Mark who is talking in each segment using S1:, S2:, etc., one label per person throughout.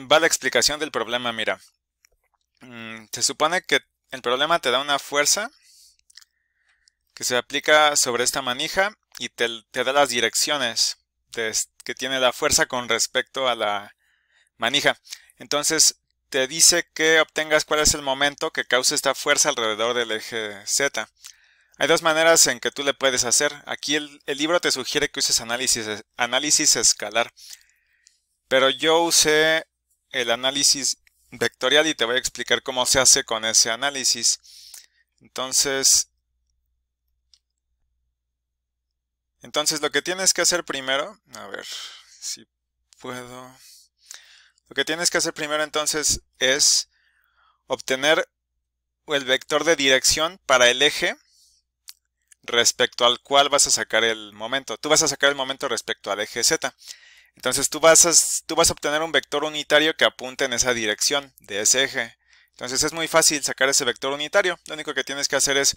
S1: va la explicación del problema, mira. Mm, se supone que el problema te da una fuerza que se aplica sobre esta manija y te, da las direcciones que tiene la fuerza con respecto a la manija. Entonces te dice que obtengas cuál es el momento que causa esta fuerza alrededor del eje Z. Hay dos maneras en que tú le puedes hacer. Aquí el, libro te sugiere que uses análisis, análisis escalar. Pero yo usé el análisis vectorial y te voy a explicar cómo se hace con ese análisis. Entonces, entonces lo que tienes que hacer primero, a ver si puedo. Lo que tienes que hacer primero entonces es obtener el vector de dirección para el eje respecto al cual vas a sacar el momento. Tú vas a sacar el momento respecto al eje Z. Entonces tú vas, a, tú vas a obtener un vector unitario que apunte en esa dirección de ese eje. Entonces es muy fácil sacar ese vector unitario. Lo único que tienes que hacer es,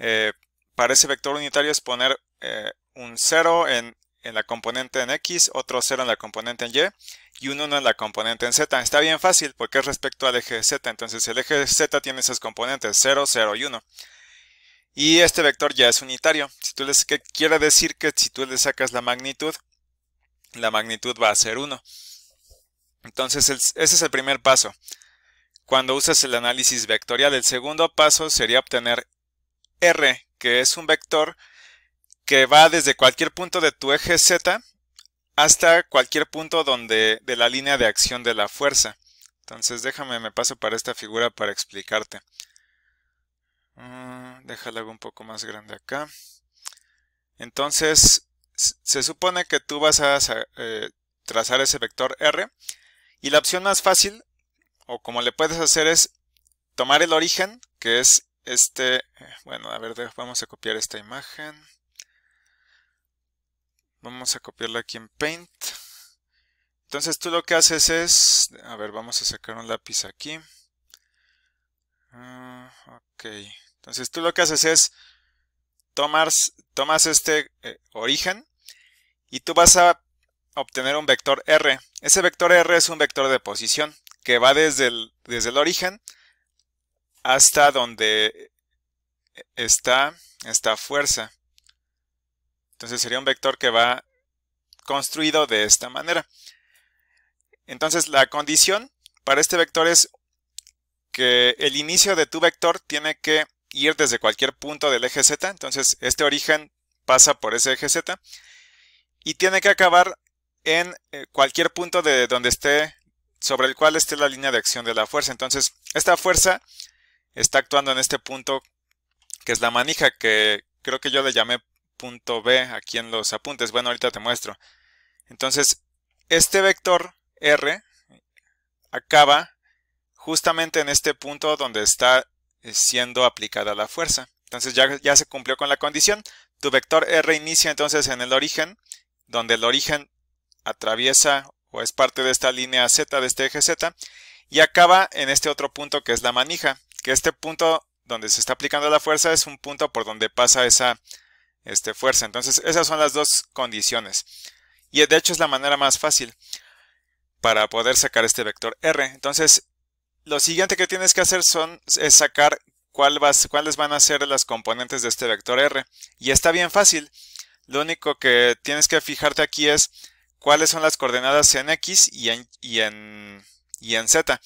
S1: eh, para ese vector unitario es poner eh, un 0 en, la componente en X, otro 0 en la componente en Y y un 1 en la componente en Z. Está bien fácil porque es respecto al eje Z. Entonces el eje Z tiene esas componentes 0, 0 y 1. Y este vector ya es unitario. Si tú les, ¿Qué quiere decir que si tú le sacas la magnitud, la magnitud va a ser 1. Entonces, ese es el primer paso. Cuando usas el análisis vectorial, el segundo paso sería obtener R, que es un vector que va desde cualquier punto de tu eje Z hasta cualquier punto donde de la línea de acción de la fuerza. Entonces déjame, me paso para esta figura para explicarte. Mm, déjalo un poco más grande acá. Entonces, se supone que tú vas a eh, trazar ese vector R y la opción más fácil o como le puedes hacer es tomar el origen que es este eh, bueno a ver vamos a copiar esta imagen vamos a copiarla aquí en Paint entonces tú lo que haces es a ver vamos a sacar un lápiz aquí ah, ok entonces tú lo que haces es tomas, tomas este eh, origen y tú vas a obtener un vector R. Ese vector R es un vector de posición que va desde el, desde el origen hasta donde está esta fuerza. Entonces sería un vector que va construido de esta manera. Entonces la condición para este vector es que el inicio de tu vector tiene que ir desde cualquier punto del eje z. Entonces este origen pasa por ese eje z y tiene que acabar en eh, cualquier punto de donde esté sobre el cual esté la línea de acción de la fuerza. Entonces, esta fuerza está actuando en este punto que es la manija, que creo que yo le llamé punto B aquí en los apuntes. Bueno, ahorita te muestro. Entonces, este vector R acaba justamente en este punto donde está eh, siendo aplicada la fuerza. Entonces ya, ya se cumplió con la condición. Tu vector R inicia entonces en el origen donde el origen atraviesa o es parte de esta línea Z, de este eje Z, y acaba en este otro punto que es la manija, que este punto donde se está aplicando la fuerza es un punto por donde pasa esa este, fuerza. Entonces esas son las dos condiciones. Y de hecho es la manera más fácil para poder sacar este vector R. Entonces lo siguiente que tienes que hacer son, es sacar cuáles van a ser las componentes de este vector R. Y está bien fácil. Lo único que tienes que fijarte aquí es cuáles son las coordenadas en X y en, y en, Z.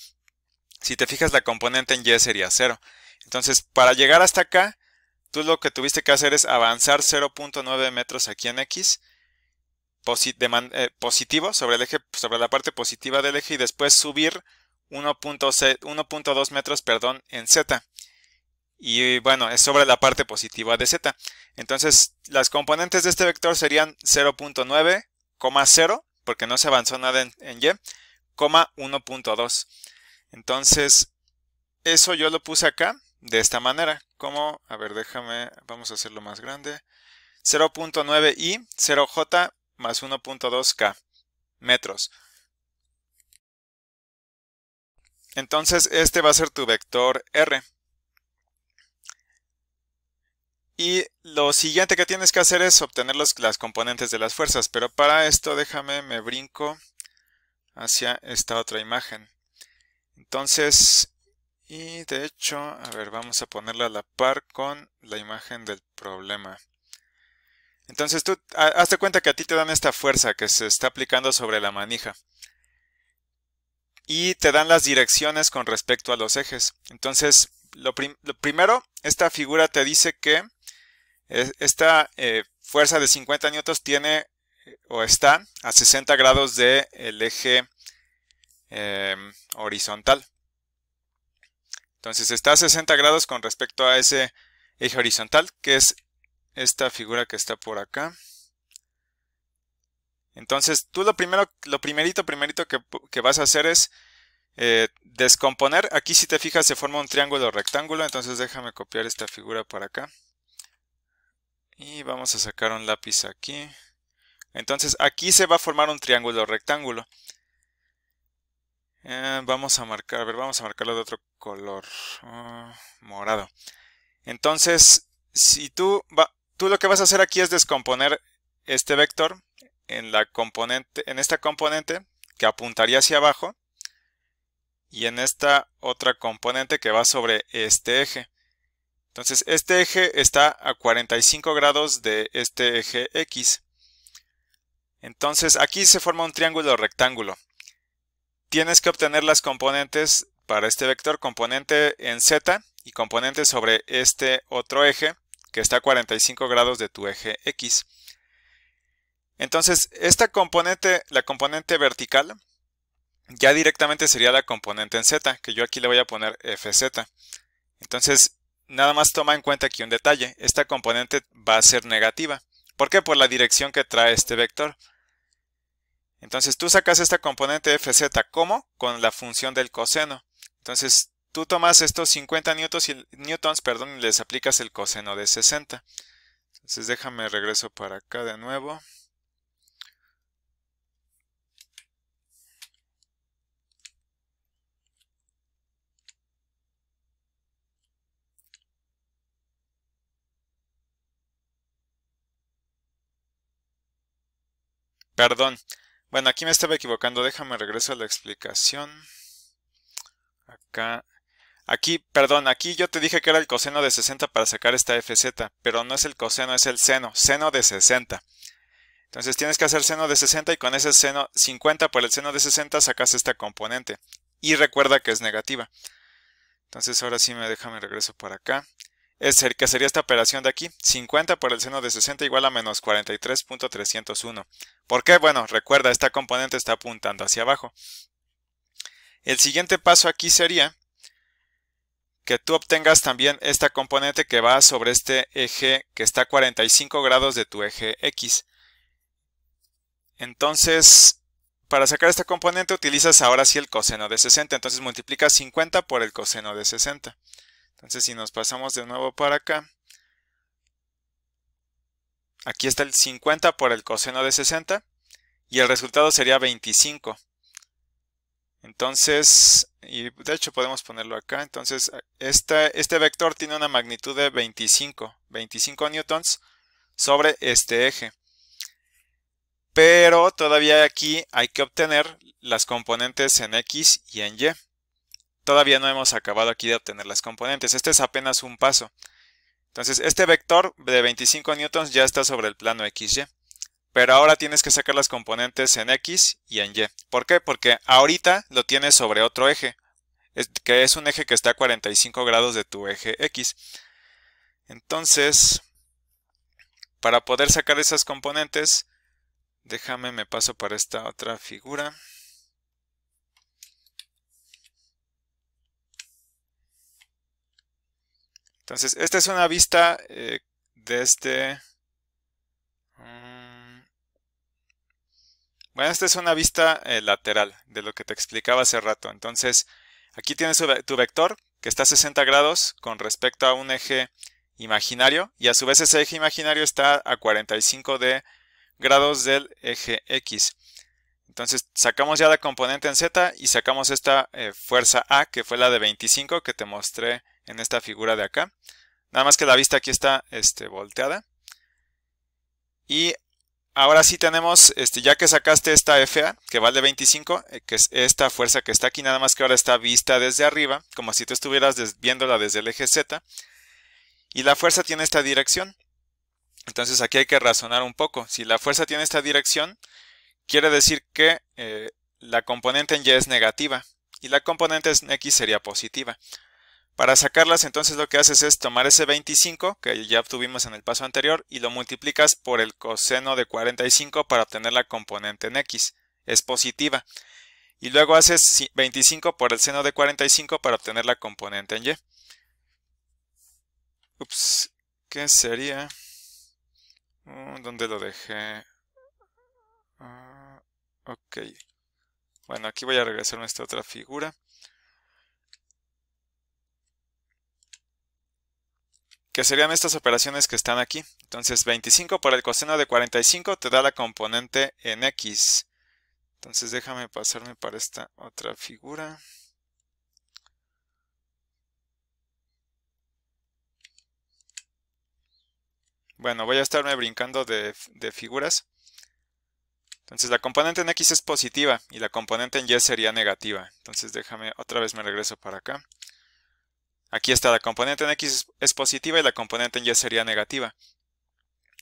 S1: Si te fijas, la componente en Y sería 0. Entonces, para llegar hasta acá, tú lo que tuviste que hacer es avanzar 0.9 metros aquí en X, eh, positivo, sobre el eje, sobre la parte positiva del eje, y después subir 1.2 metros perdón, en Z. Y bueno, es sobre la parte positiva de z. Entonces, las componentes de este vector serían 0.9, 0, porque no se avanzó nada en, y, 1.2. Entonces, eso yo lo puse acá de esta manera. Como, a ver, déjame, vamos a hacerlo más grande. 0.9i, 0j más 1.2k metros. Entonces, este va a ser tu vector r. Y lo siguiente que tienes que hacer es obtener los, las componentes de las fuerzas, pero para esto déjame, me brinco hacia esta otra imagen. Entonces, y de hecho, a ver, vamos a ponerla a la par con la imagen del problema. Entonces tú, hazte cuenta que a ti te dan esta fuerza que se está aplicando sobre la manija. Y te dan las direcciones con respecto a los ejes. Entonces, lo, lo primero, esta figura te dice que esta eh, fuerza de 50 newtons tiene o está a 60 grados del eje em, horizontal. Entonces está a 60 grados con respecto a ese eje horizontal, que es esta figura que está por acá. Entonces tú lo primero, lo primerito, primerito que, vas a hacer es eh, descomponer. Aquí si te fijas se forma un triángulo rectángulo, entonces déjame copiar esta figura para acá. Y vamos a sacar un lápiz aquí. Entonces aquí se va a formar un triángulo rectángulo. Eh, vamos a marcar, ver, vamos a marcarlo de otro color, ah, morado. Entonces, si tú, tú lo que vas a hacer aquí es descomponer este vector en, la componente, en esta componente que apuntaría hacia abajo y en esta otra componente que va sobre este eje. Entonces, este eje está a 45 grados de este eje X. Entonces, aquí se forma un triángulo rectángulo. Tienes que obtener las componentes para este vector, componente en Z y componente sobre este otro eje, que está a 45 grados de tu eje X. Entonces, esta componente, la componente vertical, ya directamente sería la componente en Z, que yo aquí le voy a poner FZ. Entonces, nada más toma en cuenta aquí un detalle, esta componente va a ser negativa. ¿Por qué? Por la dirección que trae este vector. Entonces tú sacas esta componente fz, ¿cómo? Con la función del coseno. Entonces tú tomas estos 50 newtons y, newtons, perdón, y les aplicas el coseno de 60. Entonces déjame regreso para acá de nuevo. Perdón. Bueno, aquí me estaba equivocando. Déjame regreso a la explicación. Acá. Aquí, perdón, aquí yo te dije que era el coseno de 60 para sacar esta fz, pero no es el coseno, es el seno, seno de 60. Entonces tienes que hacer seno de 60 y con ese seno 50 por el seno de 60 sacas esta componente. Y recuerda que es negativa. Entonces ahora sí me déjame regreso por acá es el que sería esta operación de aquí, 50 por el seno de 60 igual a menos 43.301. ¿Por qué? Bueno, recuerda, esta componente está apuntando hacia abajo. El siguiente paso aquí sería que tú obtengas también esta componente que va sobre este eje que está a 45 grados de tu eje X. Entonces, para sacar esta componente utilizas ahora sí el coseno de 60, entonces multiplicas 50 por el coseno de 60. Entonces si nos pasamos de nuevo para acá, aquí está el 50 por el coseno de 60 y el resultado sería 25. Entonces, y de hecho podemos ponerlo acá, entonces este, este vector tiene una magnitud de 25, 25 newtons sobre este eje. Pero todavía aquí hay que obtener las componentes en X y en Y todavía no hemos acabado aquí de obtener las componentes. Este es apenas un paso. Entonces, este vector de 25 newtons ya está sobre el plano XY. Pero ahora tienes que sacar las componentes en X y en Y. ¿Por qué? Porque ahorita lo tienes sobre otro eje, que es un eje que está a 45 grados de tu eje X. Entonces, para poder sacar esas componentes, déjame me paso para esta otra figura. Entonces, esta es una vista eh, de este. Mm, bueno, esta es una vista eh, lateral de lo que te explicaba hace rato. Entonces, aquí tienes tu vector que está a 60 grados con respecto a un eje imaginario y a su vez ese eje imaginario está a 45 de grados del eje X. Entonces sacamos ya la componente en Z y sacamos esta eh, fuerza A que fue la de 25 que te mostré en esta figura de acá. Nada más que la vista aquí está este, volteada. Y ahora sí tenemos, este, ya que sacaste esta FA, que vale 25, eh, que es esta fuerza que está aquí, nada más que ahora está vista desde arriba, como si tú estuvieras viéndola desde el eje Z. Y la fuerza tiene esta dirección. Entonces aquí hay que razonar un poco. Si la fuerza tiene esta dirección, quiere decir que eh, la componente en Y es negativa y la componente en X sería positiva. Para sacarlas entonces lo que haces es tomar ese 25 que ya obtuvimos en el paso anterior y lo multiplicas por el coseno de 45 para obtener la componente en x. Es positiva. Y luego haces 25 por el seno de 45 para obtener la componente en y. Ups, ¿qué sería? Uh, ¿Dónde lo dejé? Ah, ok. Bueno, aquí voy a regresar a nuestra otra figura. que serían estas operaciones que están aquí. Entonces 25 por el coseno de 45 te da la componente en x. Entonces déjame pasarme para esta otra figura. Bueno, voy a estarme brincando de, de, figuras. Entonces la componente en X es positiva y la componente en Y sería negativa. Entonces déjame, otra vez me regreso para acá. Aquí está la componente en x es positiva y la componente en y sería negativa.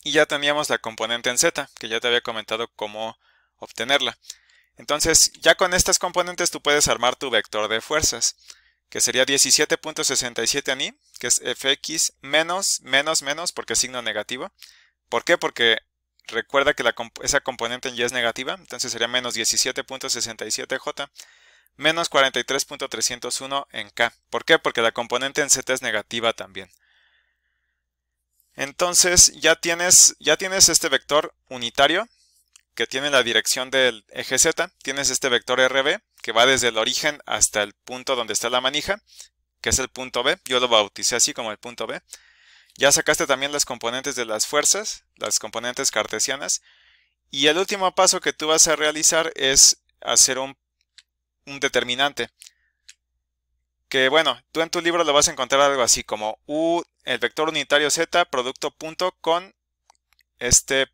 S1: Y ya teníamos la componente en z, que ya te había comentado cómo obtenerla. Entonces, ya con estas componentes tú puedes armar tu vector de fuerzas, que sería 17.67 ni, que es fx menos, menos, menos, porque es signo negativo. ¿Por qué? Porque recuerda que esa componente en y es negativa, entonces sería menos 17.67j menos 43.301 en K. ¿Por qué? Porque la componente en Z es negativa también. Entonces ya tienes, ya tienes este vector unitario que tiene la dirección del eje Z, tienes este vector RB que va desde el origen hasta el punto donde está la manija, que es el punto B, yo lo bauticé así como el punto B. Ya sacaste también las componentes de las fuerzas, las componentes cartesianas, y el último paso que tú vas a realizar es hacer un un determinante. Que bueno, tú en tu libro lo vas a encontrar algo así como U, el vector unitario Z, producto punto con este,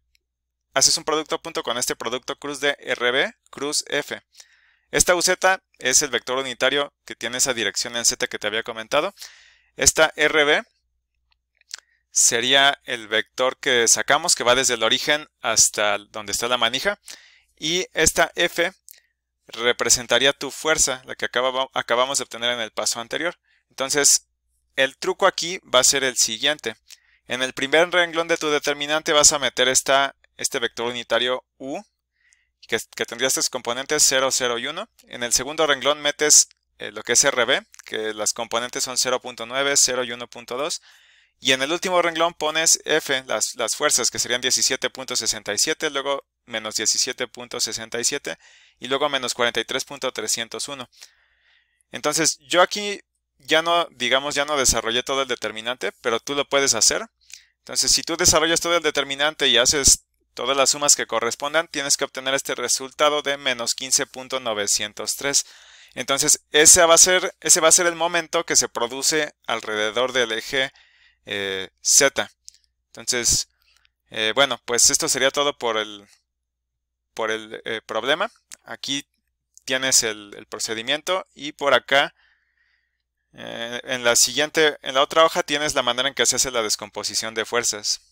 S1: haces un producto punto con este producto cruz de RB, cruz F. Esta UZ es el vector unitario que tiene esa dirección en Z que te había comentado. Esta RB sería el vector que sacamos, que va desde el origen hasta donde está la manija. Y esta F representaría tu fuerza, la que acabamos de obtener en el paso anterior. Entonces, el truco aquí va a ser el siguiente. En el primer renglón de tu determinante vas a meter esta, este vector unitario u, que, tendría estos componentes 0, 0 y 1. En el segundo renglón metes eh, lo que es RB, que las componentes son 0.9, 0 y 1.2. Y en el último renglón pones F, las, las fuerzas, que serían 17.67, luego menos 17.67 y luego menos 43.301. Entonces yo aquí ya no, digamos, ya no desarrollé todo el determinante, pero tú lo puedes hacer. Entonces si tú desarrollas todo el determinante y haces todas las sumas que correspondan, tienes que obtener este resultado de menos 15.903. Entonces ese va, a ser, ese va a ser el momento que se produce alrededor del eje eh, Z. Entonces, eh, bueno, pues esto sería todo por el, por el eh, problema. Aquí tienes el, procedimiento y por acá eh, en la siguiente, en la otra hoja tienes la manera en que se hace la descomposición de fuerzas.